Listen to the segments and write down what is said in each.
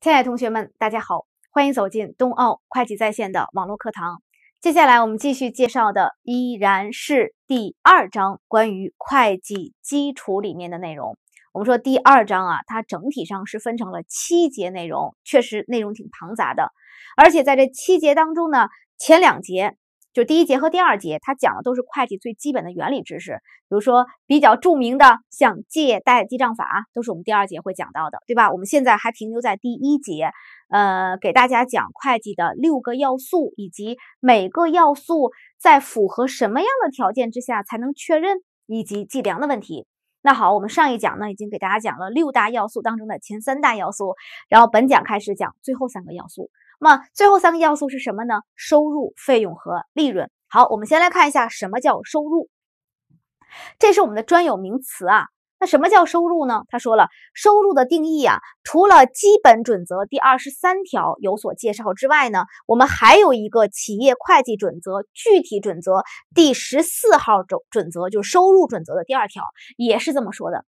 亲爱的同学们，大家好，欢迎走进冬奥会计在线的网络课堂。接下来我们继续介绍的依然是第二章关于会计基础里面的内容。我们说第二章啊，它整体上是分成了七节内容，确实内容挺庞杂的。而且在这七节当中呢，前两节。就第一节和第二节，它讲的都是会计最基本的原理知识，比如说比较著名的像借贷记账法，都是我们第二节会讲到的，对吧？我们现在还停留在第一节，呃，给大家讲会计的六个要素，以及每个要素在符合什么样的条件之下才能确认以及计量的问题。那好，我们上一讲呢已经给大家讲了六大要素当中的前三大要素，然后本讲开始讲最后三个要素。那最后三个要素是什么呢？收入、费用和利润。好，我们先来看一下什么叫收入，这是我们的专有名词啊。那什么叫收入呢？他说了，收入的定义啊，除了基本准则第二十三条有所介绍之外呢，我们还有一个企业会计准则具体准则第十四号准准则，就是收入准则的第二条，也是这么说的。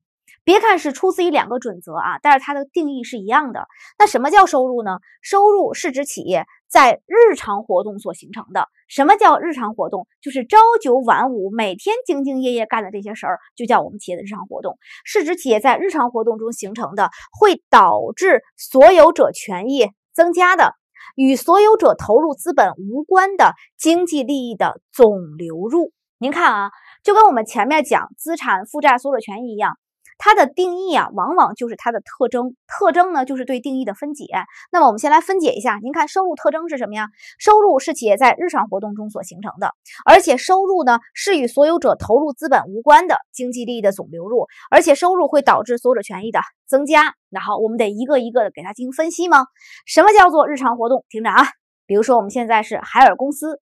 别看是出自于两个准则啊，但是它的定义是一样的。那什么叫收入呢？收入是指企业在日常活动所形成的。什么叫日常活动？就是朝九晚五，每天兢兢业业干的这些事儿，就叫我们企业的日常活动。是指企业在日常活动中形成的，会导致所有者权益增加的，与所有者投入资本无关的经济利益的总流入。您看啊，就跟我们前面讲资产负债所有权益一样。它的定义啊，往往就是它的特征。特征呢，就是对定义的分解。那么我们先来分解一下。您看，收入特征是什么呀？收入是企业在日常活动中所形成的，而且收入呢是与所有者投入资本无关的经济利益的总流入，而且收入会导致所有者权益的增加。那好，我们得一个一个的给它进行分析吗？什么叫做日常活动？听着啊，比如说我们现在是海尔公司，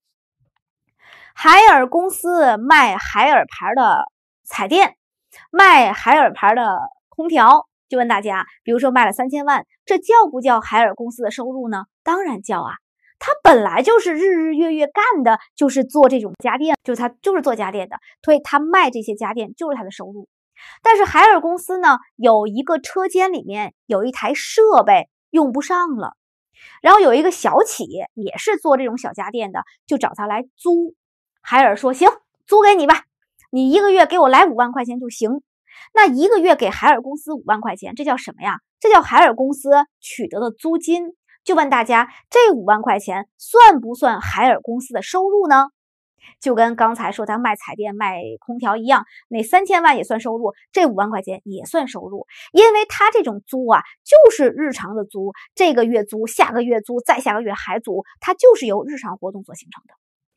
海尔公司卖海尔牌的彩电。卖海尔牌的空调，就问大家，比如说卖了三千万，这叫不叫海尔公司的收入呢？当然叫啊，他本来就是日日月月干的就是做这种家电，就是他就是做家电的，所以他卖这些家电就是他的收入。但是海尔公司呢，有一个车间里面有一台设备用不上了，然后有一个小企业也是做这种小家电的，就找他来租，海尔说行，租给你吧。你一个月给我来五万块钱就行，那一个月给海尔公司五万块钱，这叫什么呀？这叫海尔公司取得的租金。就问大家，这五万块钱算不算海尔公司的收入呢？就跟刚才说他卖彩电、卖空调一样，那三千万也算收入，这五万块钱也算收入，因为他这种租啊，就是日常的租，这个月租、下个月租、再下个月还租，它就是由日常活动所形成的。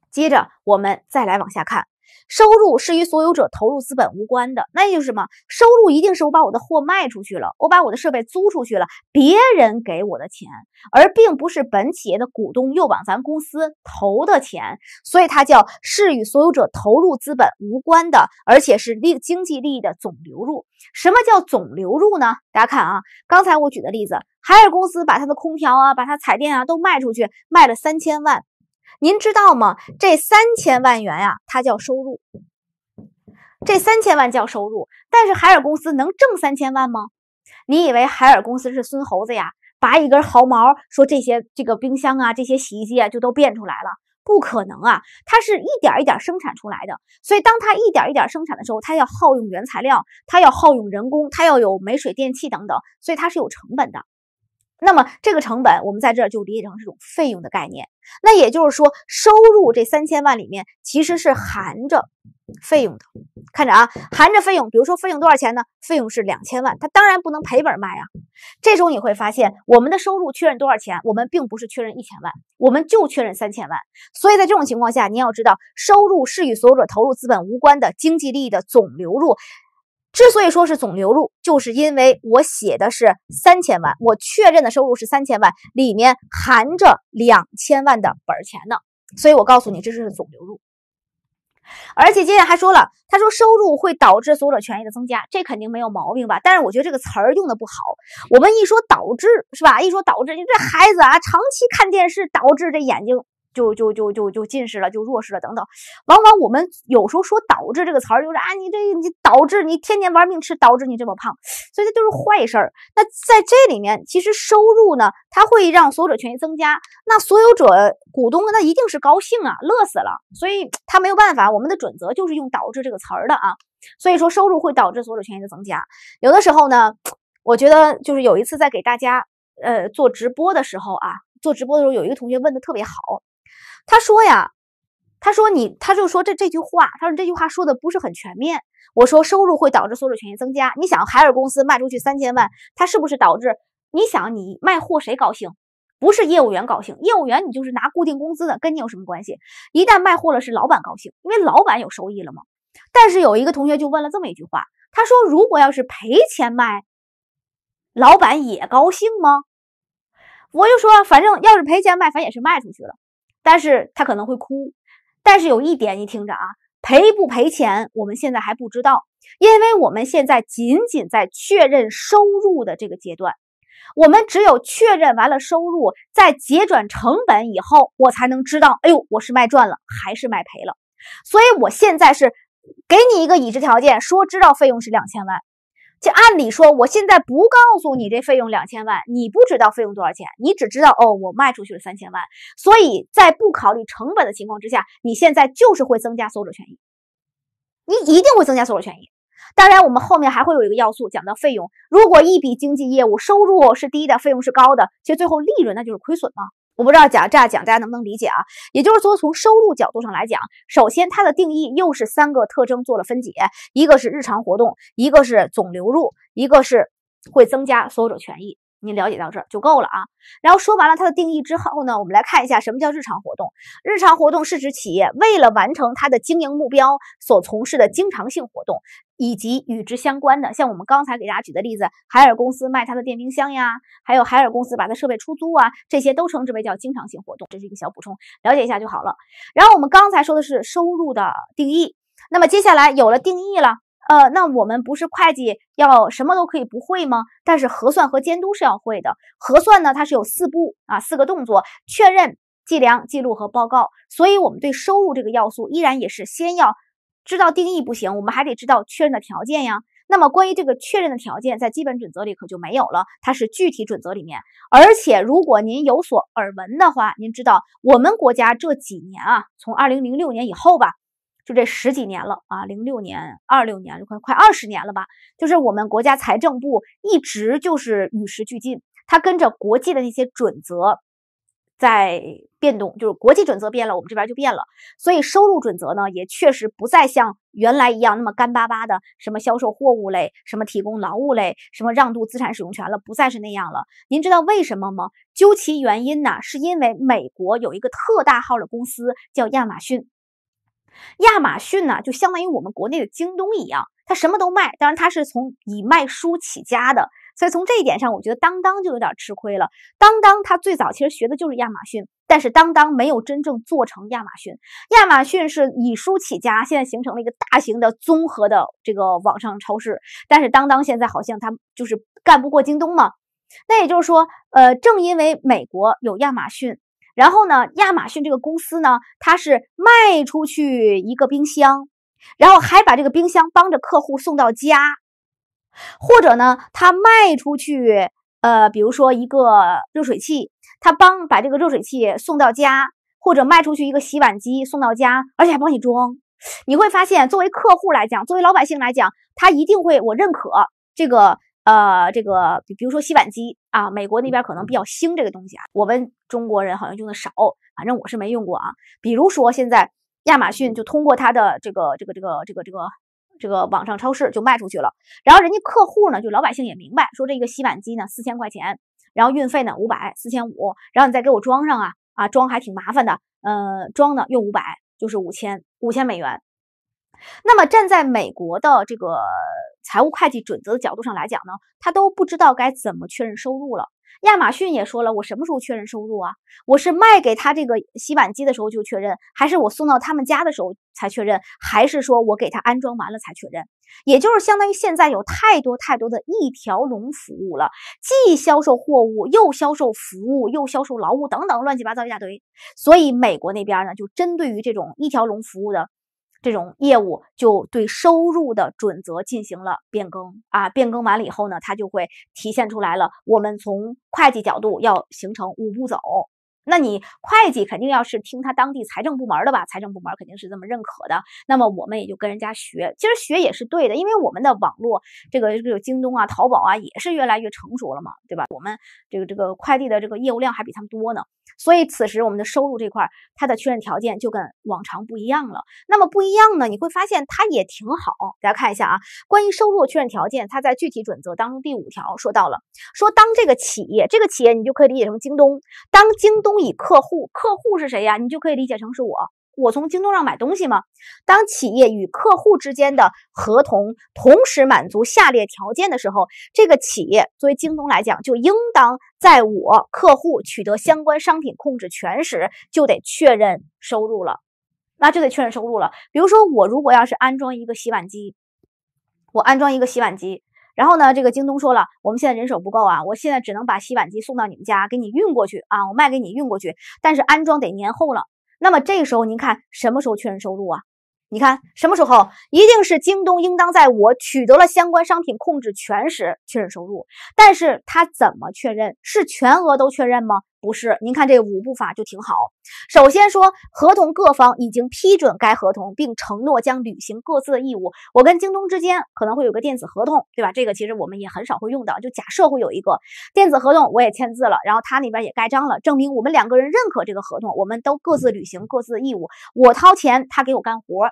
接着我们再来往下看。收入是与所有者投入资本无关的，那也就是什么？收入一定是我把我的货卖出去了，我把我的设备租出去了，别人给我的钱，而并不是本企业的股东又往咱公司投的钱，所以它叫是与所有者投入资本无关的，而且是利经济利益的总流入。什么叫总流入呢？大家看啊，刚才我举的例子，海尔公司把它的空调啊，把它彩电啊都卖出去，卖了三千万。您知道吗？这三千万元呀，它叫收入。这三千万叫收入，但是海尔公司能挣三千万吗？你以为海尔公司是孙猴子呀，拔一根毫毛说这些这个冰箱啊，这些洗衣机啊就都变出来了？不可能啊！它是一点一点生产出来的。所以，当它一点一点生产的时候，它要耗用原材料，它要耗用人工，它要有煤、水、电器等等，所以它是有成本的。那么这个成本，我们在这儿就理解成一种费用的概念。那也就是说，收入这三千万里面其实是含着费用的。看着啊，含着费用，比如说费用多少钱呢？费用是两千万，它当然不能赔本卖啊。这时候你会发现，我们的收入确认多少钱？我们并不是确认一千万，我们就确认三千万。所以在这种情况下，你要知道，收入是与所有者投入资本无关的经济利益的总流入。之所以说是总流入，就是因为我写的是三千万，我确认的收入是三千万，里面含着两千万的本钱呢。所以我告诉你，这是总流入。而且接着还说了，他说收入会导致所有者权益的增加，这肯定没有毛病吧？但是我觉得这个词儿用的不好。我们一说导致，是吧？一说导致，你这孩子啊，长期看电视导致这眼睛。就就就就就近视了，就弱视了等等。往往我们有时候说“导致”这个词儿，就是啊，你这你导致你天天玩命吃，导致你这么胖，所以这就是坏事儿。那在这里面，其实收入呢，它会让所有者权益增加，那所有者股东那一定是高兴啊，乐死了。所以他没有办法，我们的准则就是用“导致”这个词儿的啊。所以说，收入会导致所有者权益的增加。有的时候呢，我觉得就是有一次在给大家呃做直播的时候啊，做直播的时候有一个同学问的特别好。他说呀，他说你，他就说这这句话，他说这句话说的不是很全面。我说收入会导致所有权益增加。你想海尔公司卖出去三千万，它是不是导致？你想你卖货谁高兴？不是业务员高兴，业务员你就是拿固定工资的，跟你有什么关系？一旦卖货了，是老板高兴，因为老板有收益了嘛。但是有一个同学就问了这么一句话，他说如果要是赔钱卖，老板也高兴吗？我就说反正要是赔钱卖，反正也是卖出去了。但是他可能会哭，但是有一点你听着啊，赔不赔钱我们现在还不知道，因为我们现在仅仅在确认收入的这个阶段，我们只有确认完了收入，在结转成本以后，我才能知道，哎呦，我是卖赚了还是卖赔了，所以我现在是给你一个已知条件，说知道费用是两千万。这按理说，我现在不告诉你这费用两千万，你不知道费用多少钱，你只知道哦，我卖出去了三千万。所以在不考虑成本的情况之下，你现在就是会增加所有者权益，你一定会增加所有者权益。当然，我们后面还会有一个要素讲到费用，如果一笔经济业务收入是低的，费用是高的，其实最后利润那就是亏损嘛。我不知道讲这样讲大家能不能理解啊？也就是说，从收入角度上来讲，首先它的定义又是三个特征做了分解，一个是日常活动，一个是总流入，一个是会增加所有者权益。您了解到这儿就够了啊。然后说完了它的定义之后呢，我们来看一下什么叫日常活动。日常活动是指企业为了完成它的经营目标所从事的经常性活动。以及与之相关的，像我们刚才给大家举的例子，海尔公司卖它的电冰箱呀，还有海尔公司把它设备出租啊，这些都称之为叫经常性活动，这是一个小补充，了解一下就好了。然后我们刚才说的是收入的定义，那么接下来有了定义了，呃，那我们不是会计要什么都可以不会吗？但是核算和监督是要会的。核算呢，它是有四步啊，四个动作：确认、计量、记录和报告。所以我们对收入这个要素，依然也是先要。知道定义不行，我们还得知道确认的条件呀。那么关于这个确认的条件，在基本准则里可就没有了，它是具体准则里面。而且如果您有所耳闻的话，您知道我们国家这几年啊，从二零零六年以后吧，就这十几年了啊，零六年、二六年，快快二十年了吧。就是我们国家财政部一直就是与时俱进，它跟着国际的那些准则。在变动，就是国际准则变了，我们这边就变了。所以收入准则呢，也确实不再像原来一样那么干巴巴的，什么销售货物类，什么提供劳务类，什么让渡资产使用权了，不再是那样了。您知道为什么吗？究其原因呢，是因为美国有一个特大号的公司叫亚马逊，亚马逊呢，就相当于我们国内的京东一样，它什么都卖，当然它是从以卖书起家的。所以从这一点上，我觉得当当就有点吃亏了。当当它最早其实学的就是亚马逊，但是当当没有真正做成亚马逊。亚马逊是以书起家，现在形成了一个大型的综合的这个网上超市。但是当当现在好像它就是干不过京东嘛。那也就是说，呃，正因为美国有亚马逊，然后呢，亚马逊这个公司呢，它是卖出去一个冰箱，然后还把这个冰箱帮着客户送到家。或者呢，他卖出去，呃，比如说一个热水器，他帮把这个热水器送到家，或者卖出去一个洗碗机送到家，而且还帮你装。你会发现，作为客户来讲，作为老百姓来讲，他一定会我认可这个，呃，这个，比如说洗碗机啊，美国那边可能比较兴这个东西啊，我们中国人好像用的少，反正我是没用过啊。比如说现在亚马逊就通过它的这个这个这个这个这个。这个网上超市就卖出去了，然后人家客户呢，就老百姓也明白，说这个洗碗机呢四千块钱，然后运费呢五百，四千五，然后你再给我装上啊，啊装还挺麻烦的，呃，装呢又五百，就是五千五千美元。那么站在美国的这个财务会计准则的角度上来讲呢，他都不知道该怎么确认收入了。亚马逊也说了，我什么时候确认收入啊？我是卖给他这个洗碗机的时候就确认，还是我送到他们家的时候才确认，还是说我给他安装完了才确认？也就是相当于现在有太多太多的一条龙服务了，既销售货物，又销售服务，又销售劳务等等乱七八糟一大堆。所以美国那边呢，就针对于这种一条龙服务的。这种业务就对收入的准则进行了变更啊！变更完了以后呢，它就会体现出来了。我们从会计角度要形成五步走。那你会计肯定要是听他当地财政部门的吧？财政部门肯定是这么认可的。那么我们也就跟人家学，其实学也是对的，因为我们的网络这个这个京东啊、淘宝啊也是越来越成熟了嘛，对吧？我们这个这个快递的这个业务量还比他们多呢。所以此时我们的收入这块它的确认条件就跟往常不一样了。那么不一样呢？你会发现它也挺好。大家看一下啊，关于收入确认条件，它在具体准则当中第五条说到了，说当这个企业，这个企业你就可以理解成京东，当京东。中以客户，客户是谁呀？你就可以理解成是我。我从京东上买东西吗？当企业与客户之间的合同同时满足下列条件的时候，这个企业作为京东来讲，就应当在我客户取得相关商品控制权时，就得确认收入了。那就得确认收入了。比如说，我如果要是安装一个洗碗机，我安装一个洗碗机。然后呢？这个京东说了，我们现在人手不够啊，我现在只能把洗碗机送到你们家，给你运过去啊，我卖给你运过去，但是安装得年后了。那么这个时候，您看什么时候确认收入啊？你看什么时候，一定是京东应当在我取得了相关商品控制权时确认收入。但是它怎么确认？是全额都确认吗？不是，您看这五步法就挺好。首先说，合同各方已经批准该合同，并承诺将履行各自的义务。我跟京东之间可能会有个电子合同，对吧？这个其实我们也很少会用到，就假设会有一个电子合同，我也签字了，然后他那边也盖章了，证明我们两个人认可这个合同，我们都各自履行各自的义务。我掏钱，他给我干活。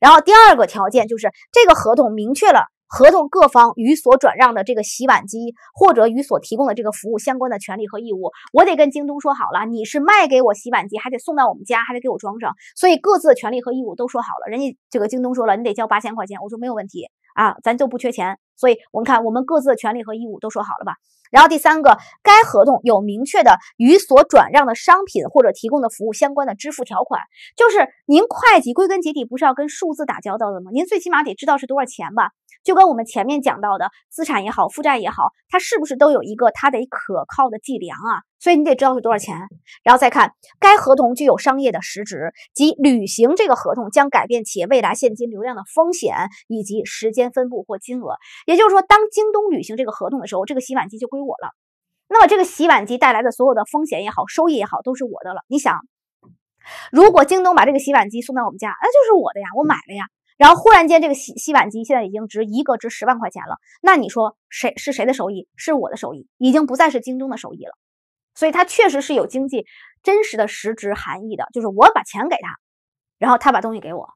然后第二个条件就是这个合同明确了。合同各方与所转让的这个洗碗机，或者与所提供的这个服务相关的权利和义务，我得跟京东说好了。你是卖给我洗碗机，还得送到我们家，还得给我装上，所以各自的权利和义务都说好了。人家这个京东说了，你得交八千块钱，我说没有问题啊，咱就不缺钱。所以我们看我们各自的权利和义务都说好了吧。然后第三个，该合同有明确的与所转让的商品或者提供的服务相关的支付条款，就是您会计归根结底不是要跟数字打交道的吗？您最起码得知道是多少钱吧？就跟我们前面讲到的资产也好，负债也好，它是不是都有一个它得可靠的计量啊？所以你得知道是多少钱。然后再看该合同具有商业的实质，即履行这个合同将改变企业未来现金流量的风险以及时间分布或金额。也就是说，当京东履行这个合同的时候，这个洗碗机就归我了。那么，这个洗碗机带来的所有的风险也好，收益也好，都是我的了。你想，如果京东把这个洗碗机送到我们家，那就是我的呀，我买了呀。然后忽然间，这个洗洗碗机现在已经值一个值十万块钱了。那你说谁是谁的收益？是我的收益，已经不再是京东的收益了。所以它确实是有经济真实的实值含义的，就是我把钱给他，然后他把东西给我。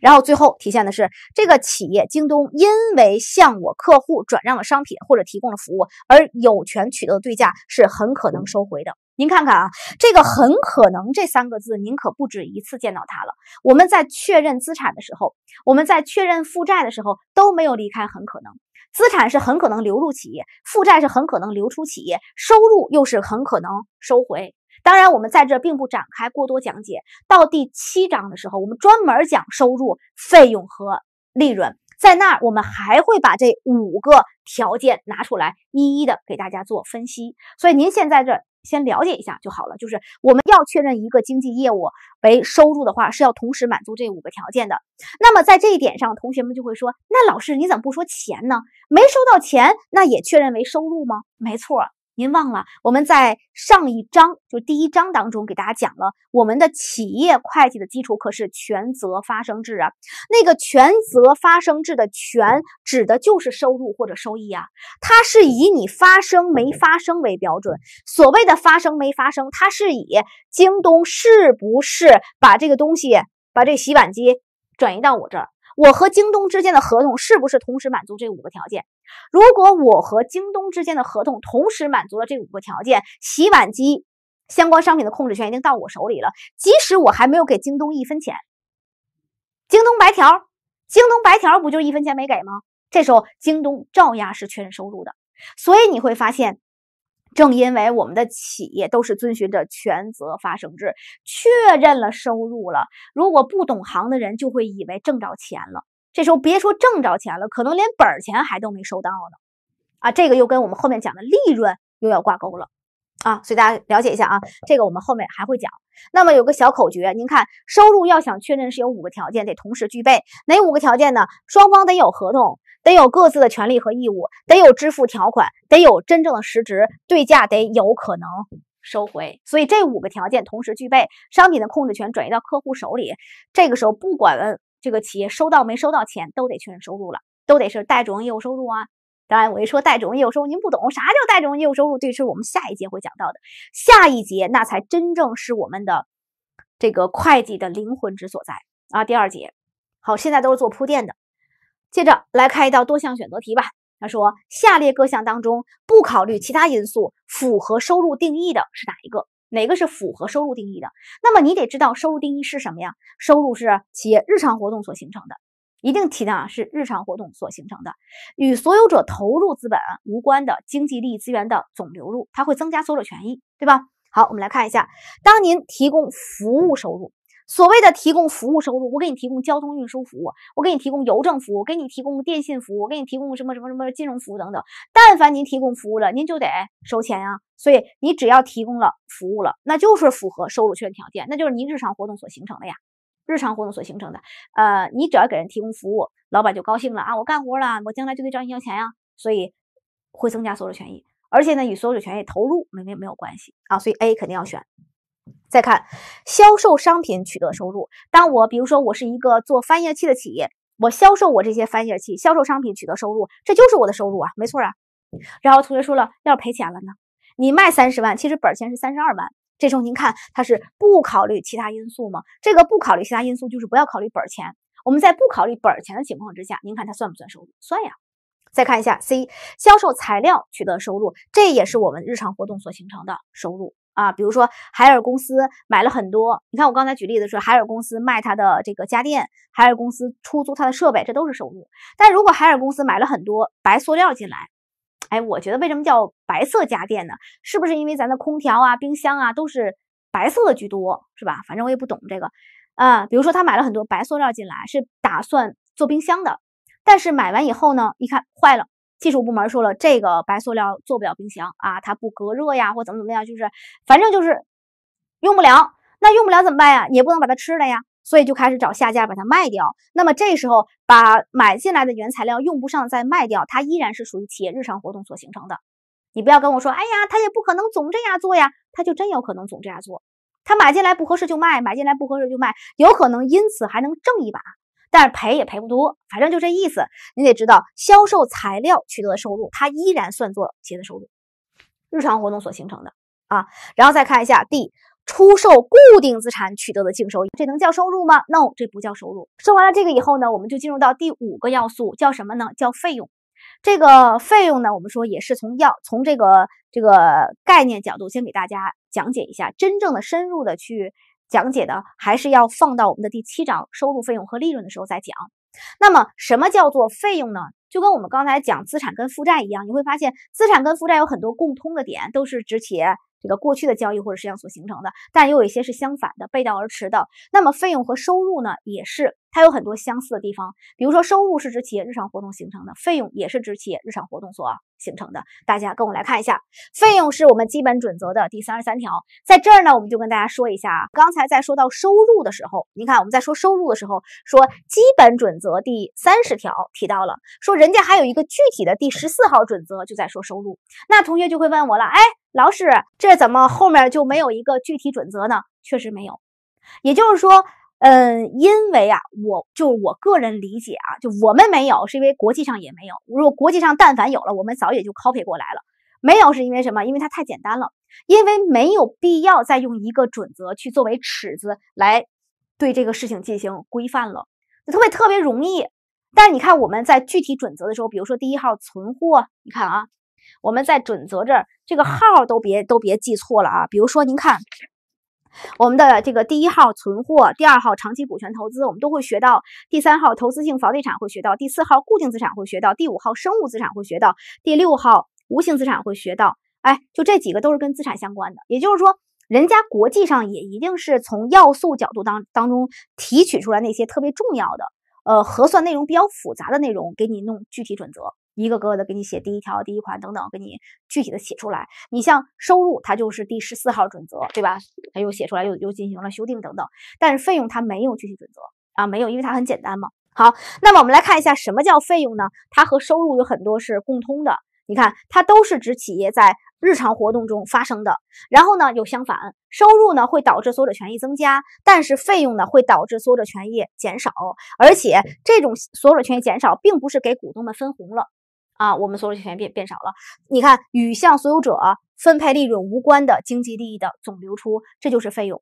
然后最后体现的是，这个企业京东因为向我客户转让了商品或者提供了服务，而有权取得的对价是很可能收回的。您看看啊，这个“很可能”这三个字，您可不止一次见到它了。我们在确认资产的时候，我们在确认负债的时候，都没有离开“很可能”。资产是很可能流入企业，负债是很可能流出企业，收入又是很可能收回。当然，我们在这并不展开过多讲解。到第七章的时候，我们专门讲收入、费用和利润，在那儿我们还会把这五个条件拿出来，一一的给大家做分析。所以您现在这先了解一下就好了。就是我们要确认一个经济业务为收入的话，是要同时满足这五个条件的。那么在这一点上，同学们就会说：“那老师，你怎么不说钱呢？没收到钱，那也确认为收入吗？”没错。您忘了，我们在上一章，就第一章当中给大家讲了，我们的企业会计的基础可是权责发生制啊。那个权责发生制的权，指的就是收入或者收益啊。它是以你发生没发生为标准。所谓的发生没发生，它是以京东是不是把这个东西，把这个洗碗机转移到我这儿，我和京东之间的合同是不是同时满足这五个条件？如果我和京东之间的合同同时满足了这五个条件，洗碗机相关商品的控制权已经到我手里了，即使我还没有给京东一分钱，京东白条，京东白条不就一分钱没给吗？这时候京东照样是确认收入的。所以你会发现，正因为我们的企业都是遵循着权责发生制，确认了收入了，如果不懂行的人就会以为挣着钱了。这时候别说挣着钱了，可能连本钱还都没收到呢，啊，这个又跟我们后面讲的利润又要挂钩了，啊，所以大家了解一下啊，这个我们后面还会讲。那么有个小口诀，您看，收入要想确认是有五个条件得同时具备，哪五个条件呢？双方得有合同，得有各自的权利和义务，得有支付条款，得有真正的实值，对价，得有可能收回。所以这五个条件同时具备，商品的控制权转移到客户手里，这个时候不管。这个企业收到没收到钱，都得确认收入了，都得是代种业务收入啊。当然，我一说代种业务收，入，您不懂啥叫代种业务收入，这是我们下一节会讲到的。下一节那才真正是我们的这个会计的灵魂之所在啊。第二节，好，现在都是做铺垫的。接着来看一道多项选择题吧。他说，下列各项当中，不考虑其他因素，符合收入定义的是哪一个？哪个是符合收入定义的？那么你得知道收入定义是什么呀？收入是企业日常活动所形成的，一定提到啊，是日常活动所形成的，与所有者投入资本无关的经济利益资源的总流入，它会增加所有者权益，对吧？好，我们来看一下，当您提供服务收入。所谓的提供服务收入，我给你提供交通运输服务，我给你提供邮政服务，给你提供电信服务，我给你提供什么什么什么金融服务等等。但凡您提供服务了，您就得收钱啊。所以你只要提供了服务了，那就是符合收入确认条件，那就是您日常活动所形成的呀。日常活动所形成的，呃，你只要给人提供服务，老板就高兴了啊。我干活了，我将来就得找你要钱呀。所以会增加所有权益，而且呢，与所有权益投入没没没有关系啊。所以 A 肯定要选。再看销售商品取得收入，当我比如说我是一个做翻页器的企业，我销售我这些翻页器，销售商品取得收入，这就是我的收入啊，没错啊。然后同学说了，要是赔钱了呢？你卖三十万，其实本钱是三十二万，这时候您看它是不考虑其他因素吗？这个不考虑其他因素，就是不要考虑本钱。我们在不考虑本钱的情况之下，您看它算不算收入？算呀。再看一下 C，销售材料取得收入，这也是我们日常活动所形成的收入。啊，比如说海尔公司买了很多，你看我刚才举例子说，海尔公司卖它的这个家电，海尔公司出租它的设备，这都是收入。但如果海尔公司买了很多白塑料进来，哎，我觉得为什么叫白色家电呢？是不是因为咱的空调啊、冰箱啊都是白色的居多，是吧？反正我也不懂这个。啊，比如说他买了很多白塑料进来，是打算做冰箱的，但是买完以后呢，一看坏了。技术部门说了，这个白塑料做不了冰箱啊，它不隔热呀，或怎么怎么样，就是反正就是用不了。那用不了怎么办呀？也不能把它吃了呀，所以就开始找下家把它卖掉。那么这时候把买进来的原材料用不上再卖掉，它依然是属于企业日常活动所形成的。你不要跟我说，哎呀，他也不可能总这样做呀，他就真有可能总这样做。他买进来不合适就卖，买进来不合适就卖，有可能因此还能挣一把。但是赔也赔不多，反正就这意思。你得知道，销售材料取得的收入，它依然算作企业的收入，日常活动所形成的啊。然后再看一下 D，出售固定资产取得的净收益，这能叫收入吗？No，这不叫收入。说完了这个以后呢，我们就进入到第五个要素，叫什么呢？叫费用。这个费用呢，我们说也是从要从这个这个概念角度先给大家讲解一下，真正的深入的去。讲解的还是要放到我们的第七章收入、费用和利润的时候再讲。那么，什么叫做费用呢？就跟我们刚才讲资产跟负债一样，你会发现资产跟负债有很多共通的点，都是指前这个过去的交易或者事项所形成的，但又有一些是相反的、背道而驰的。那么，费用和收入呢，也是。它有很多相似的地方，比如说收入是指企业日常活动形成的，费用也是指企业日常活动所形成的。大家跟我来看一下，费用是我们基本准则的第三十三条，在这儿呢，我们就跟大家说一下啊。刚才在说到收入的时候，你看我们在说收入的时候，说基本准则第三十条提到了，说人家还有一个具体的第十四号准则就在说收入。那同学就会问我了，哎，老师，这怎么后面就没有一个具体准则呢？确实没有，也就是说。嗯，因为啊，我就我个人理解啊，就我们没有，是因为国际上也没有。如果国际上但凡有了，我们早也就 copy 过来了。没有是因为什么？因为它太简单了，因为没有必要再用一个准则去作为尺子来对这个事情进行规范了，就特别特别容易。但是你看我们在具体准则的时候，比如说第一号存货，你看啊，我们在准则这儿这个号都别都别记错了啊。比如说您看。我们的这个第一号存货，第二号长期股权投资，我们都会学到；第三号投资性房地产会学到；第四号固定资产会学到；第五号生物资产会学到；第六号无形资产会学到。哎，就这几个都是跟资产相关的。也就是说，人家国际上也一定是从要素角度当当中提取出来那些特别重要的，呃，核算内容比较复杂的内容，给你弄具体准则。一个个的给你写第一条、第一款等等，给你具体的写出来。你像收入，它就是第十四号准则，对吧？它又写出来，又又进行了修订等等。但是费用它没有具体准则啊，没有，因为它很简单嘛。好，那么我们来看一下什么叫费用呢？它和收入有很多是共通的。你看，它都是指企业在日常活动中发生的。然后呢，又相反，收入呢会导致所有者权益增加，但是费用呢会导致所有者权益减少。而且这种所有者权益减少，并不是给股东们分红了。啊，我们所有权变变少了。你看，与向所有者分配利润无关的经济利益的总流出，这就是费用。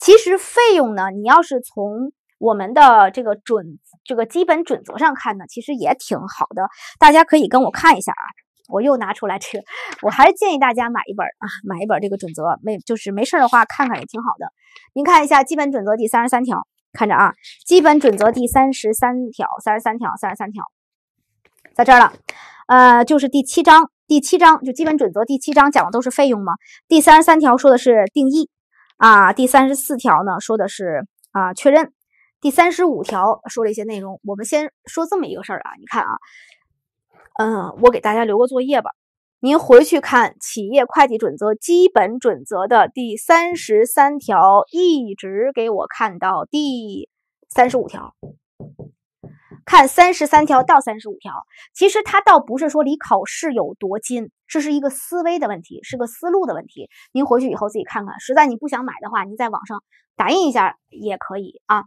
其实费用呢，你要是从我们的这个准这个基本准则上看呢，其实也挺好的。大家可以跟我看一下啊，我又拿出来这个，我还是建议大家买一本啊，买一本这个准则，没就是没事儿的话看看也挺好的。您看一下基本准则第三十三条，看着啊，基本准则第三十三条，三十三条，三十三条，在这儿了。呃，就是第七章，第七章就基本准则，第七章讲的都是费用嘛。第三十三条说的是定义啊，第三十四条呢说的是啊确认，第三十五条说了一些内容。我们先说这么一个事儿啊，你看啊，嗯，我给大家留个作业吧，您回去看企业会计准则基本准则的第三十三条，一直给我看到第三十五条。看三十三条到三十五条，其实它倒不是说离考试有多近，这是一个思维的问题，是个思路的问题。您回去以后自己看看，实在你不想买的话，您在网上打印一下也可以啊。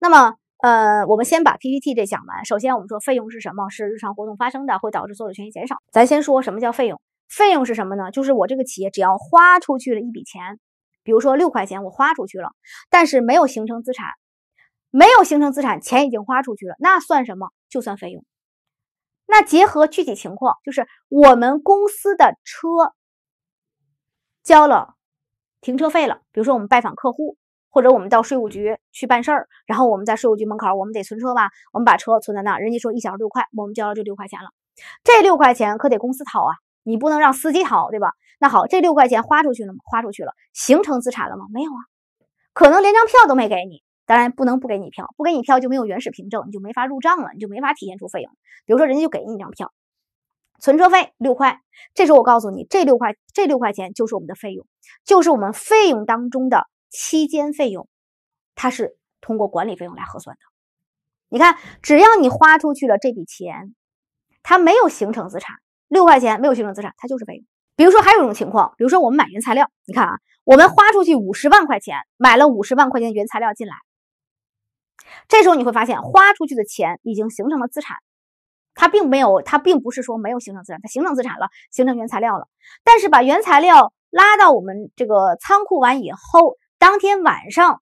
那么，呃，我们先把 PPT 这讲完。首先，我们说费用是什么？是日常活动发生的，会导致所有权益减少。咱先说什么叫费用？费用是什么呢？就是我这个企业只要花出去了一笔钱，比如说六块钱我花出去了，但是没有形成资产。没有形成资产，钱已经花出去了，那算什么？就算费用。那结合具体情况，就是我们公司的车交了停车费了。比如说，我们拜访客户，或者我们到税务局去办事儿，然后我们在税务局门口，我们得存车吧？我们把车存在那儿，人家说一小时六块，我们交了这六块钱了。这六块钱可得公司掏啊，你不能让司机掏，对吧？那好，这六块钱花出去了吗？花出去了，形成资产了吗？没有啊，可能连张票都没给你。当然不能不给你票，不给你票就没有原始凭证，你就没法入账了，你就没法体现出费用。比如说，人家就给你一张票，存车费六块。这时候我告诉你，这六块这六块钱就是我们的费用，就是我们费用当中的期间费用，它是通过管理费用来核算的。你看，只要你花出去了这笔钱，它没有形成资产，六块钱没有形成资产，它就是费用。比如说还有一种情况，比如说我们买原材料，你看啊，我们花出去五十万块钱，买了五十万块钱原材料进来。这时候你会发现，花出去的钱已经形成了资产，它并没有，它并不是说没有形成资产，它形成资产了，形成原材料了。但是把原材料拉到我们这个仓库完以后，当天晚上，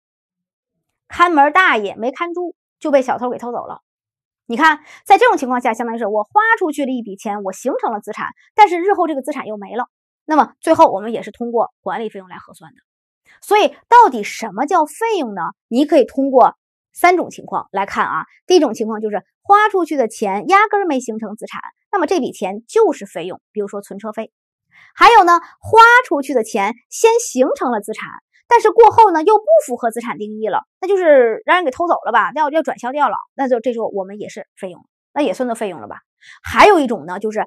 看门大爷没看住，就被小偷给偷走了。你看，在这种情况下，相当于是我花出去了一笔钱，我形成了资产，但是日后这个资产又没了。那么最后我们也是通过管理费用来核算的。所以，到底什么叫费用呢？你可以通过。三种情况来看啊，第一种情况就是花出去的钱压根儿没形成资产，那么这笔钱就是费用，比如说存车费。还有呢，花出去的钱先形成了资产，但是过后呢又不符合资产定义了，那就是让人给偷走了吧？要要转销掉了，那就这时候我们也是费用，那也算作费用了吧？还有一种呢，就是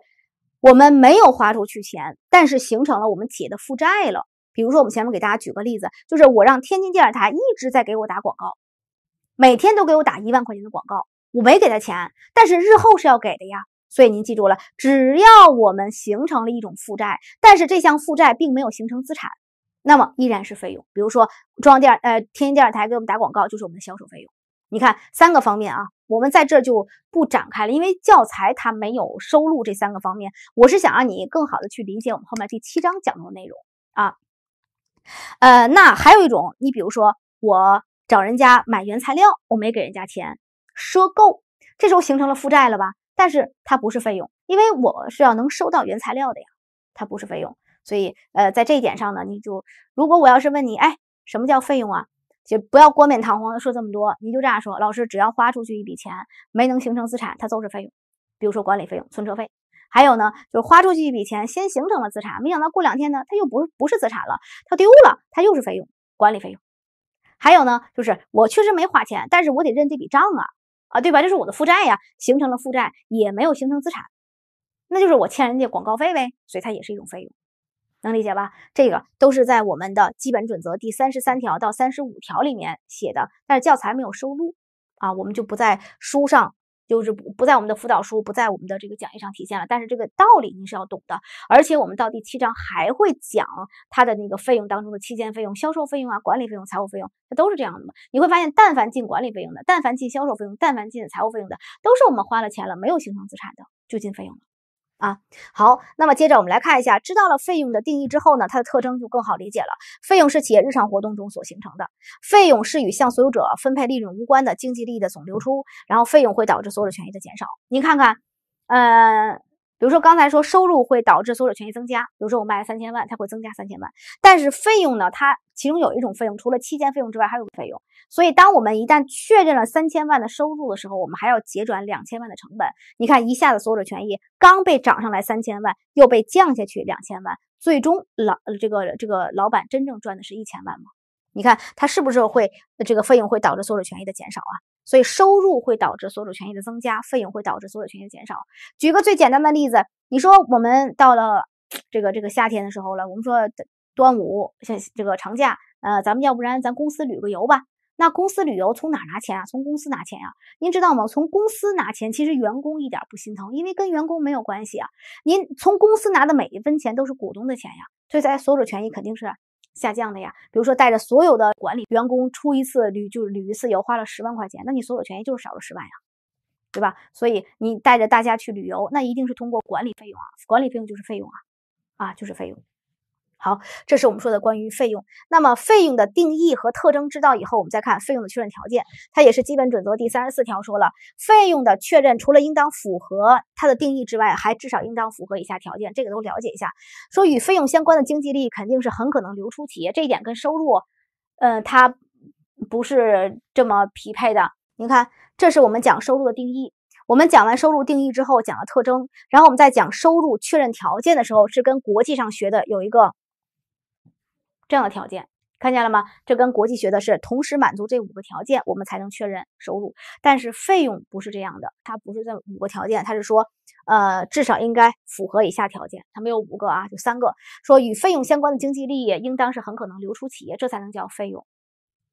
我们没有花出去钱，但是形成了我们企业的负债了。比如说我们前面给大家举个例子，就是我让天津电视台一直在给我打广告。每天都给我打一万块钱的广告，我没给他钱，但是日后是要给的呀。所以您记住了，只要我们形成了一种负债，但是这项负债并没有形成资产，那么依然是费用。比如说中央电，呃，天津电视台给我们打广告，就是我们的销售费用。你看三个方面啊，我们在这就不展开了，因为教材它没有收录这三个方面。我是想让你更好的去理解我们后面第七章讲的内容啊。呃，那还有一种，你比如说我。找人家买原材料，我没给人家钱赊购，这时候形成了负债了吧？但是它不是费用，因为我是要能收到原材料的呀，它不是费用。所以，呃，在这一点上呢，你就如果我要是问你，哎，什么叫费用啊？就不要冠冕堂皇的说这么多，你就这样说，老师只要花出去一笔钱，没能形成资产，它都是费用。比如说管理费用、存车费，还有呢，就花出去一笔钱，先形成了资产，没想到过两天呢，它又不不是资产了，它丢了，它又是费用，管理费用。还有呢，就是我确实没花钱，但是我得认这笔账啊，啊，对吧？这是我的负债呀，形成了负债，也没有形成资产，那就是我欠人家广告费呗，所以它也是一种费用，能理解吧？这个都是在我们的基本准则第三十三条到三十五条里面写的，但是教材没有收录啊，我们就不在书上。就是不不在我们的辅导书，不在我们的这个讲义上体现了。但是这个道理你是要懂的，而且我们到第七章还会讲它的那个费用当中的期间费用、销售费用啊、管理费用、财务费用，它都是这样的。嘛。你会发现，但凡进管理费用的，但凡进销售费用，但凡进财务费用的，都是我们花了钱了，没有形成资产的，就进费用了。啊，好，那么接着我们来看一下，知道了费用的定义之后呢，它的特征就更好理解了。费用是企业日常活动中所形成的，费用是与向所有者分配利润无关的经济利益的总流出，然后费用会导致所有权益的减少。您看看，呃。比如说刚才说收入会导致所有者权益增加，比如说我卖了三千万，它会增加三千万。但是费用呢？它其中有一种费用，除了期间费用之外，还有个费用。所以当我们一旦确认了三千万的收入的时候，我们还要结转两千万的成本。你看一下子所有者权益刚被涨上来三千万，又被降下去两千万，最终老这个这个老板真正赚的是一千万吗？你看他是不是会这个费用会导致所有者权益的减少啊？所以收入会导致所有权益的增加，费用会导致所有权益的减少。举个最简单的例子，你说我们到了这个这个夏天的时候了，我们说端午像这个长假，呃，咱们要不然咱公司旅个游吧？那公司旅游从哪拿钱啊？从公司拿钱呀？您知道吗？从公司拿钱，其实员工一点不心疼，因为跟员工没有关系啊。您从公司拿的每一分钱都是股东的钱呀，所以咱所有权益肯定是。下降的呀，比如说带着所有的管理员工出一次旅，就是旅一次游，花了十万块钱，那你所有权益就是少了十万呀，对吧？所以你带着大家去旅游，那一定是通过管理费用啊，管理费用就是费用啊，啊就是费用。好，这是我们说的关于费用。那么费用的定义和特征知道以后，我们再看费用的确认条件。它也是基本准则第三十四条说了，费用的确认除了应当符合它的定义之外，还至少应当符合以下条件。这个都了解一下。说与费用相关的经济利益肯定是很可能流出企业，这一点跟收入，呃，它不是这么匹配的。你看，这是我们讲收入的定义。我们讲完收入定义之后，讲了特征，然后我们在讲收入确认条件的时候，是跟国际上学的有一个。这样的条件，看见了吗？这跟国际学的是同时满足这五个条件，我们才能确认收入。但是费用不是这样的，它不是这五个条件，它是说，呃，至少应该符合以下条件，它没有五个啊，就三个，说与费用相关的经济利益应当是很可能流出企业，这才能叫费用，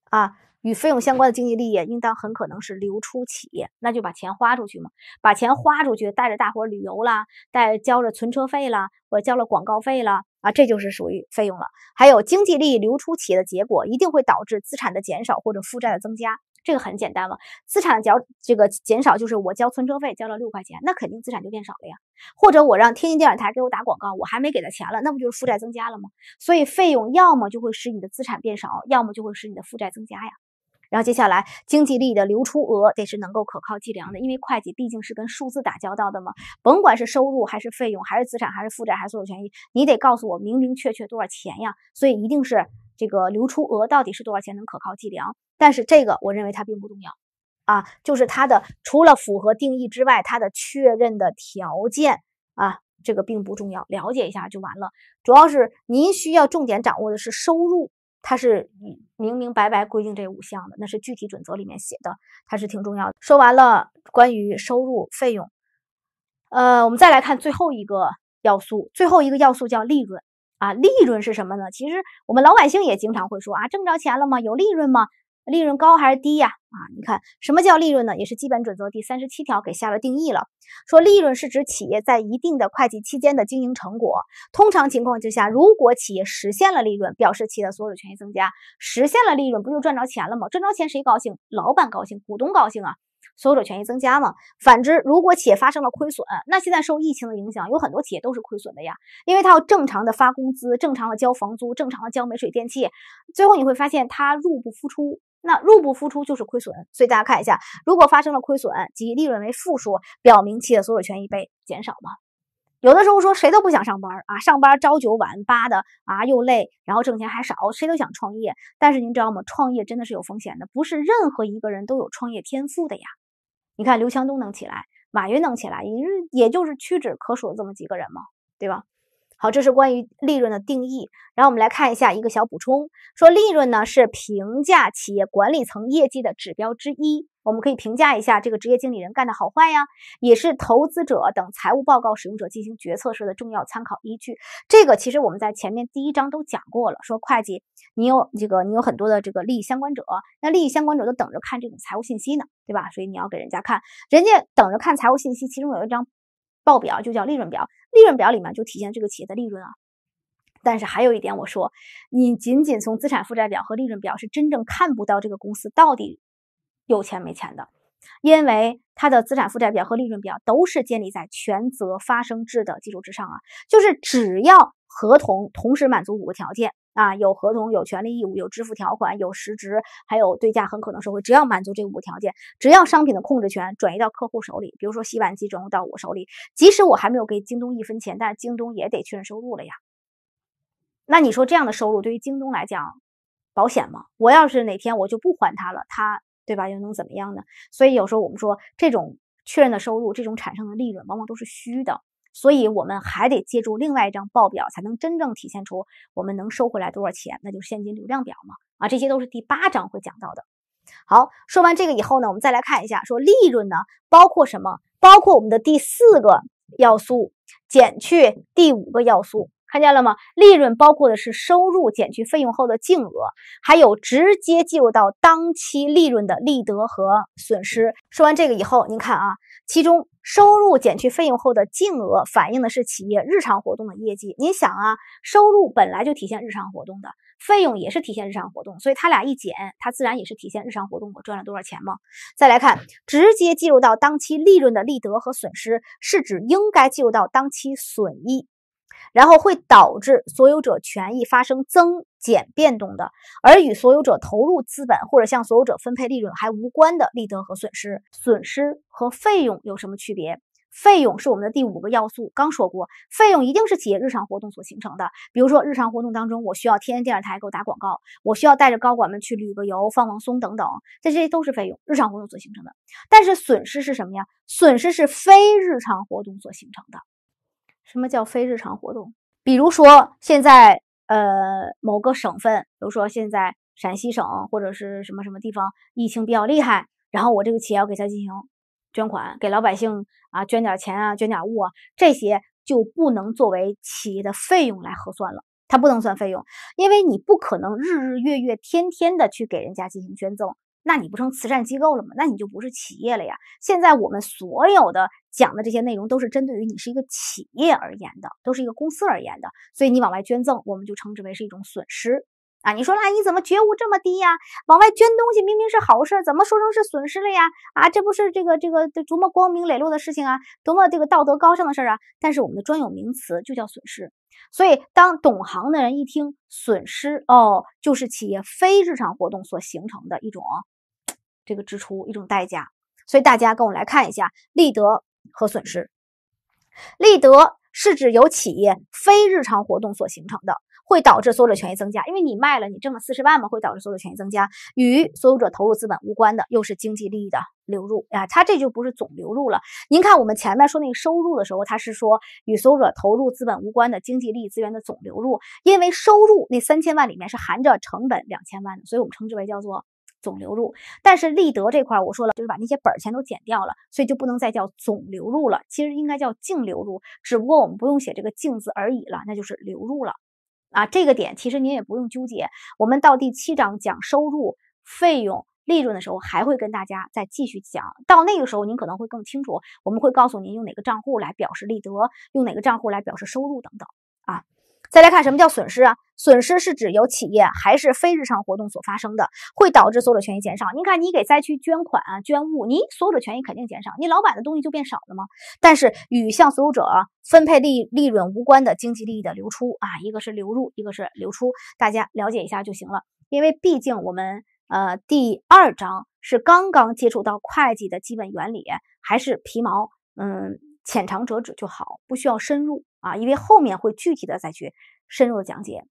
啊。与费用相关的经济利益应当很可能是流出企业，那就把钱花出去嘛，把钱花出去，带着大伙旅游啦，带交了存车费啦，或者交了广告费啦，啊，这就是属于费用了。还有经济利益流出企业的结果一定会导致资产的减少或者负债的增加，这个很简单了。资产的这个减少就是我交存车费交了六块钱，那肯定资产就变少了呀。或者我让天津电视台给我打广告，我还没给他钱了，那不就是负债增加了吗？所以费用要么就会使你的资产变少，要么就会使你的负债增加呀。然后接下来，经济利益的流出额得是能够可靠计量的，因为会计毕竟是跟数字打交道的嘛。甭管是收入还是费用，还是资产还是负债还是所有权益，你得告诉我明明确确多少钱呀。所以一定是这个流出额到底是多少钱能可靠计量。但是这个我认为它并不重要，啊，就是它的除了符合定义之外，它的确认的条件啊，这个并不重要，了解一下就完了。主要是您需要重点掌握的是收入。它是明明白白规定这五项的，那是具体准则里面写的，它是挺重要的。说完了关于收入费用，呃，我们再来看最后一个要素，最后一个要素叫利润啊，利润是什么呢？其实我们老百姓也经常会说啊，挣着钱了吗？有利润吗？利润高还是低呀？啊，你看什么叫利润呢？也是基本准则第三十七条给下了定义了，说利润是指企业在一定的会计期间的经营成果。通常情况之下，如果企业实现了利润，表示企业的所有者权益增加。实现了利润，不就赚着钱了吗？赚着钱谁高兴？老板高兴，股东高兴啊，所有者权益增加嘛。反之，如果企业发生了亏损，那现在受疫情的影响，有很多企业都是亏损的呀，因为他要正常的发工资，正常的交房租，正常的交煤水电气，最后你会发现他入不敷出。那入不敷出就是亏损，所以大家看一下，如果发生了亏损，即利润为负数，表明企业的所有权益被减少吗？有的时候说谁都不想上班啊，上班朝九晚八的啊又累，然后挣钱还少，谁都想创业，但是您知道吗？创业真的是有风险的，不是任何一个人都有创业天赋的呀。你看刘强东能起来，马云能起来，也就也就是屈指可数的这么几个人嘛，对吧？好，这是关于利润的定义。然后我们来看一下一个小补充，说利润呢是评价企业管理层业绩的指标之一。我们可以评价一下这个职业经理人干的好坏呀，也是投资者等财务报告使用者进行决策时的重要参考依据。这个其实我们在前面第一章都讲过了，说会计，你有这个，你有很多的这个利益相关者，那利益相关者都等着看这种财务信息呢，对吧？所以你要给人家看，人家等着看财务信息，其中有一张报表就叫利润表。利润表里面就体现这个企业的利润啊，但是还有一点，我说你仅仅从资产负债表和利润表是真正看不到这个公司到底有钱没钱的，因为它的资产负债表和利润表都是建立在权责发生制的基础之上啊，就是只要合同同时满足五个条件。啊，有合同，有权利义务，有支付条款，有实职，还有对价，很可能收回。只要满足这五个条件，只要商品的控制权转移到客户手里，比如说洗碗机转入到我手里，即使我还没有给京东一分钱，但京东也得确认收入了呀。那你说这样的收入对于京东来讲，保险吗？我要是哪天我就不还他了，他对吧，又能怎么样呢？所以有时候我们说这种确认的收入，这种产生的利润，往往都是虚的。所以我们还得借助另外一张报表，才能真正体现出我们能收回来多少钱，那就是现金流量表嘛。啊，这些都是第八章会讲到的。好，说完这个以后呢，我们再来看一下，说利润呢包括什么？包括我们的第四个要素减去第五个要素。看见了吗？利润包括的是收入减去费用后的净额，还有直接计入到当期利润的利得和损失。说完这个以后，您看啊，其中收入减去费用后的净额反映的是企业日常活动的业绩。您想啊，收入本来就体现日常活动的，费用也是体现日常活动，所以它俩一减，它自然也是体现日常活动，我赚了多少钱吗？再来看，直接计入到当期利润的利得和损失，是指应该计入到当期损益。然后会导致所有者权益发生增减变动的，而与所有者投入资本或者向所有者分配利润还无关的利得和损失，损失和费用有什么区别？费用是我们的第五个要素，刚说过，费用一定是企业日常活动所形成的。比如说，日常活动当中，我需要天天电视台给我打广告，我需要带着高管们去旅个游、放放松等等，这这些都是费用，日常活动所形成的。但是损失是什么呀？损失是非日常活动所形成的。什么叫非日常活动？比如说，现在呃某个省份，比如说现在陕西省或者是什么什么地方疫情比较厉害，然后我这个企业要给他进行捐款，给老百姓啊捐点钱啊，捐点物啊，这些就不能作为企业的费用来核算了，它不能算费用，因为你不可能日日月月天天的去给人家进行捐赠。那你不成慈善机构了吗？那你就不是企业了呀。现在我们所有的讲的这些内容都是针对于你是一个企业而言的，都是一个公司而言的。所以你往外捐赠，我们就称之为是一种损失啊。你说那你怎么觉悟这么低呀？往外捐东西明明是好事，怎么说成是损失了呀？啊，这不是这个这个这多么光明磊落的事情啊，多么这个道德高尚的事儿啊？但是我们的专有名词就叫损失。所以当懂行的人一听损失哦，就是企业非日常活动所形成的一种。这个支出一种代价，所以大家跟我来看一下利得和损失。利得是指由企业非日常活动所形成的，会导致所有者权益增加，因为你卖了，你挣了四十万嘛，会导致所有者权益增加。与所有者投入资本无关的，又是经济利益的流入啊，它这就不是总流入了。您看我们前面说那个收入的时候，它是说与所有者投入资本无关的经济利益资源的总流入，因为收入那三千万里面是含着成本两千万的，所以我们称之为叫做。总流入，但是利得这块我说了，就是把那些本钱都减掉了，所以就不能再叫总流入了，其实应该叫净流入，只不过我们不用写这个净字而已了，那就是流入了。啊，这个点其实您也不用纠结，我们到第七章讲收入、费用、利润的时候，还会跟大家再继续讲，到那个时候您可能会更清楚。我们会告诉您用哪个账户来表示利得，用哪个账户来表示收入等等啊。再来看什么叫损失啊？损失是指由企业还是非日常活动所发生的，会导致所有者权益减少。你看，你给灾区捐款啊、捐物，你所有者权益肯定减少，你老板的东西就变少了吗？但是与向所有者分配利利润无关的经济利益的流出啊，一个是流入，一个是流出，大家了解一下就行了。因为毕竟我们呃第二章是刚刚接触到会计的基本原理，还是皮毛，嗯。浅尝辄止就好，不需要深入啊，因为后面会具体的再去深入的讲解。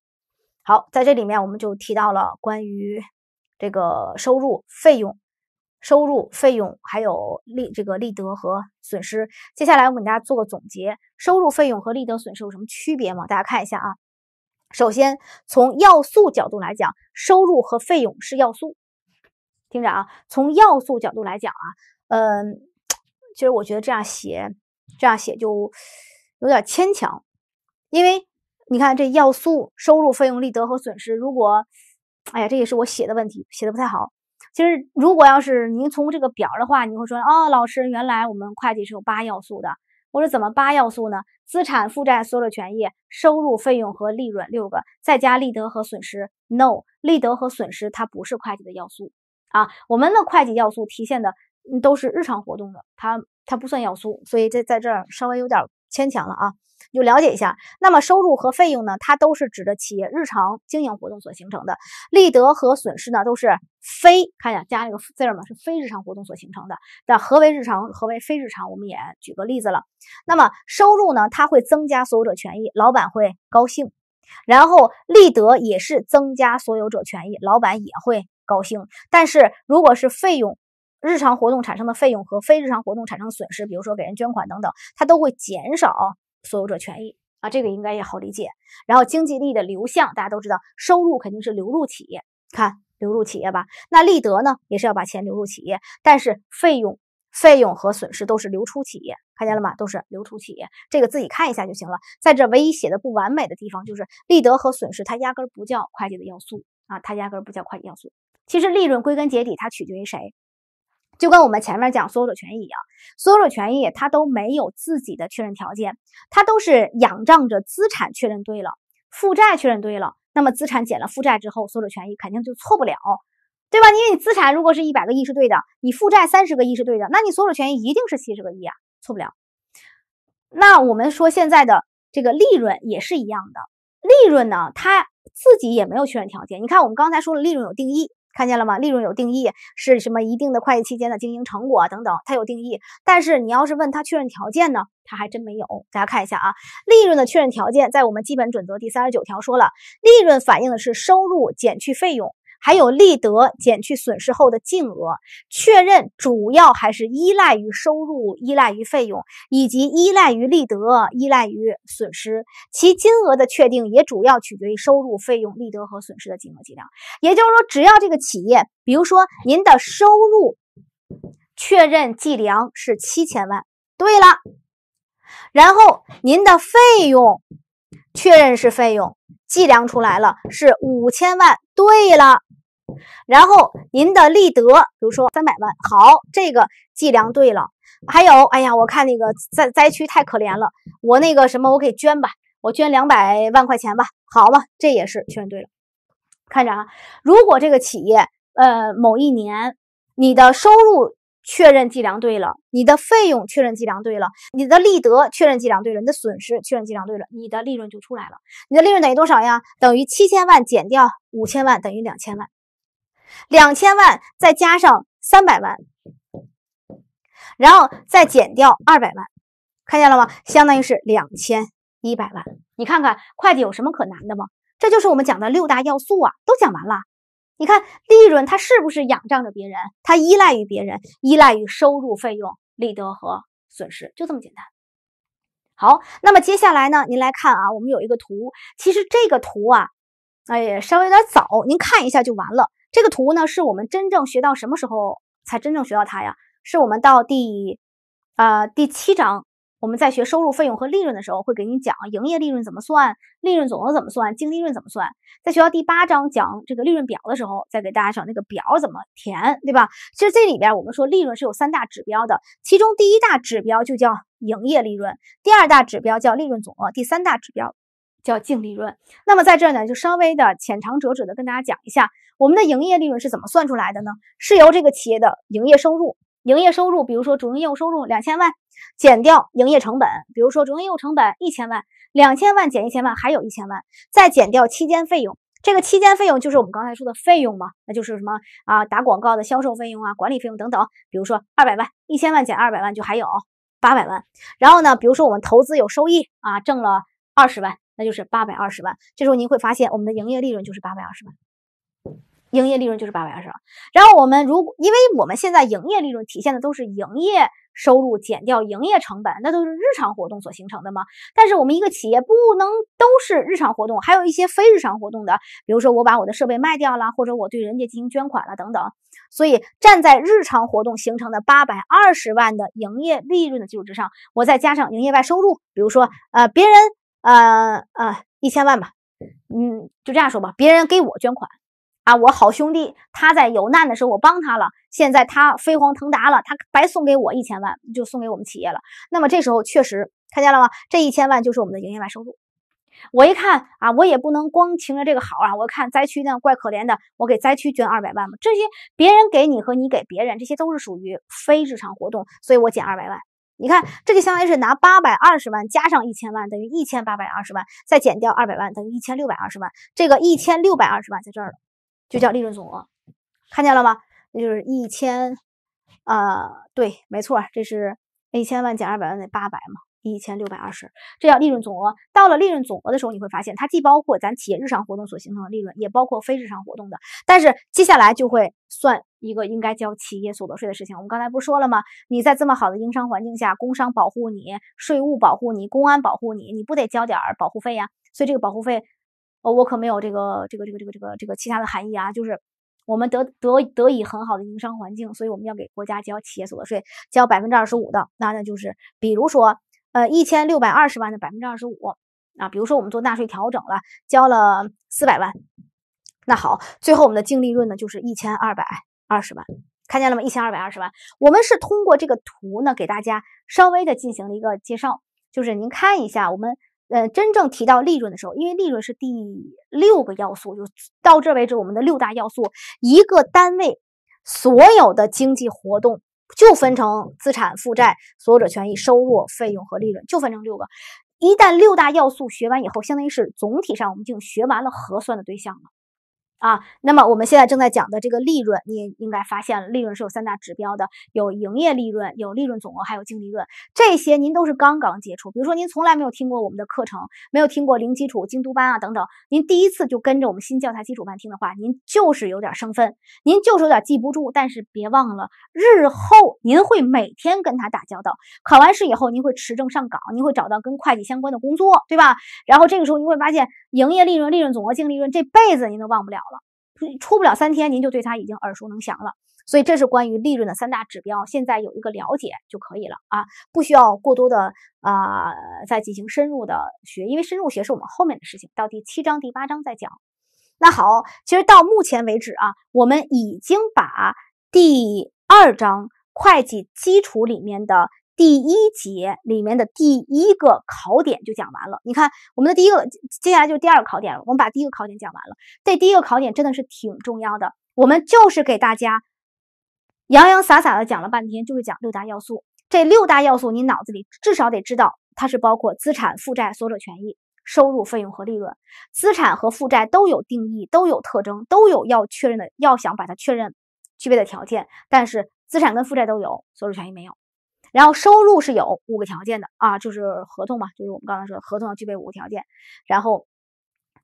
好，在这里面我们就提到了关于这个收入、费用、收入、费用，还有利这个利得和损失。接下来我给大家做个总结：收入、费用和利得、损失有什么区别吗？大家看一下啊。首先，从要素角度来讲，收入和费用是要素。听着啊，从要素角度来讲啊，嗯，其实我觉得这样写。这样写就有点牵强，因为你看这要素：收入、费用、利得和损失。如果，哎呀，这也是我写的问题，写的不太好。其实，如果要是您从这个表的话，你会说：哦，老师，原来我们会计是有八要素的。我说怎么八要素呢？资产负债、所有权益、收入、费用和利润六个，再加利得和损失。No，利得和损失它不是会计的要素啊，我们的会计要素体现的。都是日常活动的，它它不算要素，所以这在这儿稍微有点牵强了啊，就了解一下。那么收入和费用呢，它都是指的企业日常经营活动所形成的。利得和损失呢，都是非看一下加这个字儿嘛，是非日常活动所形成的。那何为日常，何为非日常？我们也举个例子了。那么收入呢，它会增加所有者权益，老板会高兴。然后利得也是增加所有者权益，老板也会高兴。但是如果是费用，日常活动产生的费用和非日常活动产生的损失，比如说给人捐款等等，它都会减少所有者权益啊，这个应该也好理解。然后经济利益的流向，大家都知道，收入肯定是流入企业，看流入企业吧。那利得呢，也是要把钱流入企业，但是费用、费用和损失都是流出企业，看见了吗？都是流出企业，这个自己看一下就行了。在这唯一写的不完美的地方就是利得和损失，它压根不叫会计的要素啊，它压根不叫会计要素。其实利润归根结底它取决于谁？就跟我们前面讲所有的权益一样，所有的权益它都没有自己的确认条件，它都是仰仗着资产确认对了，负债确认对了，那么资产减了负债之后，所有权益肯定就错不了，对吧？因为你资产如果是一百个亿是对的，你负债三十个亿是对的，那你所有权益一定是七十个亿啊，错不了。那我们说现在的这个利润也是一样的，利润呢它自己也没有确认条件。你看我们刚才说的利润有定义。看见了吗？利润有定义，是什么？一定的会计期间的经营成果等等，它有定义。但是你要是问他确认条件呢？他还真没有。大家看一下啊，利润的确认条件在我们基本准则第三十九条说了，利润反映的是收入减去费用。还有利得减去损失后的净额确认，主要还是依赖于收入，依赖于费用，以及依赖于利得，依赖于损失。其金额的确定也主要取决于收入、费用、利得和损失的金额计量。也就是说，只要这个企业，比如说您的收入确认计量是七千万，对了，然后您的费用确认是费用计量出来了是五千万，对了。然后您的利得，比如说三百万，好，这个计量对了。还有，哎呀，我看那个灾灾区太可怜了，我那个什么，我给捐吧，我捐两百万块钱吧，好嘛，这也是确认对了。看着啊，如果这个企业，呃，某一年你的收入确认计量对了，你的费用确认计量对了，你的利得确认计量对了，你的损失确认计量对了，你的利润就出来了。你的利润等于多少呀？等于七千万减掉五千万，等于两千万。两千万再加上三百万，然后再减掉二百万，看见了吗？相当于是两千一百万。你看看会计有什么可难的吗？这就是我们讲的六大要素啊，都讲完了。你看利润它是不是仰仗着别人？它依赖于别人，依赖于收入、费用、利得和损失，就这么简单。好，那么接下来呢？您来看啊，我们有一个图，其实这个图啊，哎呀，稍微有点早，您看一下就完了。这个图呢，是我们真正学到什么时候才真正学到它呀？是，我们到第，呃，第七章，我们在学收入、费用和利润的时候，会给你讲营业利润怎么算，利润总额怎么算，净利润怎么算。在学到第八章讲这个利润表的时候，再给大家讲那个表怎么填，对吧？其实这里边我们说利润是有三大指标的，其中第一大指标就叫营业利润，第二大指标叫利润总额，第三大指标叫净利润。那么在这儿呢，就稍微的浅尝辄止的跟大家讲一下。我们的营业利润是怎么算出来的呢？是由这个企业的营业收入，营业收入，比如说主营业务收入两千万，减掉营业成本，比如说主营业务成本一千万，两千万减一千万还有一千万，再减掉期间费用，这个期间费用就是我们刚才说的费用嘛，那就是什么啊？打广告的销售费用啊，管理费用等等。比如说二百万，一千万减二百万就还有八百万。然后呢，比如说我们投资有收益啊，挣了二十万，那就是八百二十万。这时候您会发现，我们的营业利润就是八百二十万。营业利润就是八百二十了，然后我们如，因为我们现在营业利润体现的都是营业收入减掉营业成本，那都是日常活动所形成的嘛。但是我们一个企业不能都是日常活动，还有一些非日常活动的，比如说我把我的设备卖掉了，或者我对人家进行捐款了等等。所以站在日常活动形成的八百二十万的营业利润的基础之上，我再加上营业外收入，比如说呃别人呃呃一千万吧，嗯就这样说吧，别人给我捐款。啊，我好兄弟，他在有难的时候我帮他了，现在他飞黄腾达了，他白送给我一千万，就送给我们企业了。那么这时候确实看见了吗？这一千万就是我们的营业外收入。我一看啊，我也不能光凭着这个好啊，我看灾区呢怪可怜的，我给灾区捐二百万吧。这些别人给你和你给别人，这些都是属于非日常活动，所以我减二百万。你看，这就相当于是拿八百二十万加上一千万等于一千八百二十万，再减掉二百万等于一千六百二十万。这个一千六百二十万在这儿了。就叫利润总额，看见了吗？那就是一千，啊，对，没错，这是，一千万减二百万的八百嘛，一千六百二十，这叫利润总额。到了利润总额的时候，你会发现它既包括咱企业日常活动所形成的利润，也包括非日常活动的。但是接下来就会算一个应该交企业所得税的事情。我们刚才不说了吗？你在这么好的营商环境下，工商保护你，税务保护你，公安保护你，你不得交点保护费呀？所以这个保护费。哦，我可没有这个这个这个这个这个这个其他的含义啊，就是我们得得得以很好的营商环境，所以我们要给国家交企业所得税，交百分之二十五的，那那就是比如说，呃，一千六百二十万的百分之二十五啊，比如说我们做纳税调整了，交了四百万，那好，最后我们的净利润呢就是一千二百二十万，看见了吗？一千二百二十万，我们是通过这个图呢给大家稍微的进行了一个介绍，就是您看一下我们。呃，真正提到利润的时候，因为利润是第六个要素，就到这为止。我们的六大要素，一个单位所有的经济活动就分成资产负债、所有者权益、收入、费用和利润，就分成六个。一旦六大要素学完以后，相当于是总体上我们就学完了核算的对象了。啊，那么我们现在正在讲的这个利润，您应该发现了，利润是有三大指标的，有营业利润，有利润总额，还有净利润。这些您都是刚刚接触，比如说您从来没有听过我们的课程，没有听过零基础精读班啊等等，您第一次就跟着我们新教材基础班听的话，您就是有点生分，您就是有点记不住。但是别忘了，日后您会每天跟他打交道，考完试以后您会持证上岗，您会找到跟会计相关的工作，对吧？然后这个时候你会发现，营业利润、利润总额、净利润，这辈子您都忘不了。出不了三天，您就对它已经耳熟能详了。所以这是关于利润的三大指标，现在有一个了解就可以了啊，不需要过多的啊再进行深入的学，因为深入学是我们后面的事情，到第七章、第八章再讲。那好，其实到目前为止啊，我们已经把第二章会计基础里面的。第一节里面的第一个考点就讲完了。你看，我们的第一个，接下来就第二个考点了。我们把第一个考点讲完了，这第一个考点真的是挺重要的。我们就是给大家洋洋洒洒的讲了半天，就是讲六大要素。这六大要素，你脑子里至少得知道，它是包括资产负债所有者权益、收入、费用和利润。资产和负债都有定义，都有特征，都有要确认的，要想把它确认，具备的条件。但是资产跟负债都有，所有权益没有。然后收入是有五个条件的啊，就是合同嘛，就是我们刚才说的合同要具备五个条件，然后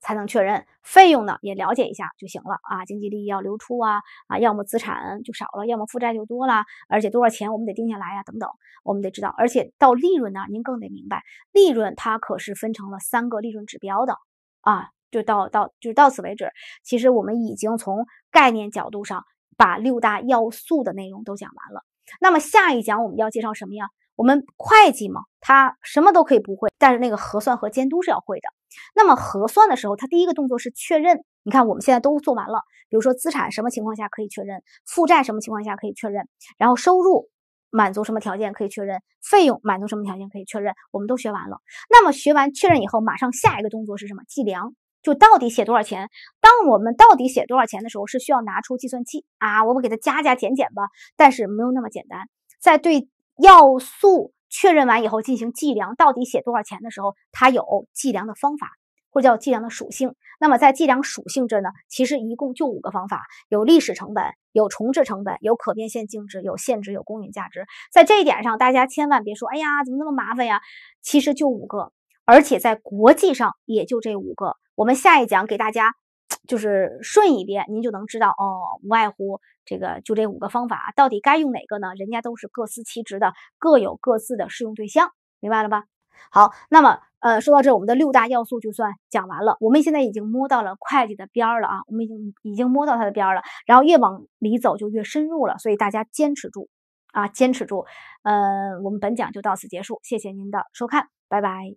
才能确认费用呢，也了解一下就行了啊，经济利益要流出啊啊，要么资产就少了，要么负债就多了，而且多少钱我们得定下来呀，等等，我们得知道，而且到利润呢，您更得明白，利润它可是分成了三个利润指标的啊，就到到就是到此为止，其实我们已经从概念角度上把六大要素的内容都讲完了。那么下一讲我们要介绍什么呀？我们会计嘛，他什么都可以不会，但是那个核算和监督是要会的。那么核算的时候，他第一个动作是确认。你看我们现在都做完了，比如说资产什么情况下可以确认，负债什么情况下可以确认，然后收入满足什么条件可以确认，费用满足什么条件可以确认，我们都学完了。那么学完确认以后，马上下一个动作是什么？计量。就到底写多少钱？当我们到底写多少钱的时候，是需要拿出计算器啊，我们给它加加减减吧。但是没有那么简单，在对要素确认完以后进行计量，到底写多少钱的时候，它有计量的方法，或者叫计量的属性。那么在计量属性这呢，其实一共就五个方法：有历史成本，有重置成本，有可变现净值，有限值，有公允价值。在这一点上，大家千万别说，哎呀，怎么那么麻烦呀？其实就五个。而且在国际上也就这五个，我们下一讲给大家就是顺一遍，您就能知道哦，无外乎这个就这五个方法，到底该用哪个呢？人家都是各司其职的，各有各自的适用对象，明白了吧？好，那么呃说到这，我们的六大要素就算讲完了，我们现在已经摸到了会计的边儿了啊，我们已经已经摸到它的边儿了，然后越往里走就越深入了，所以大家坚持住啊，坚持住，呃，我们本讲就到此结束，谢谢您的收看，拜拜。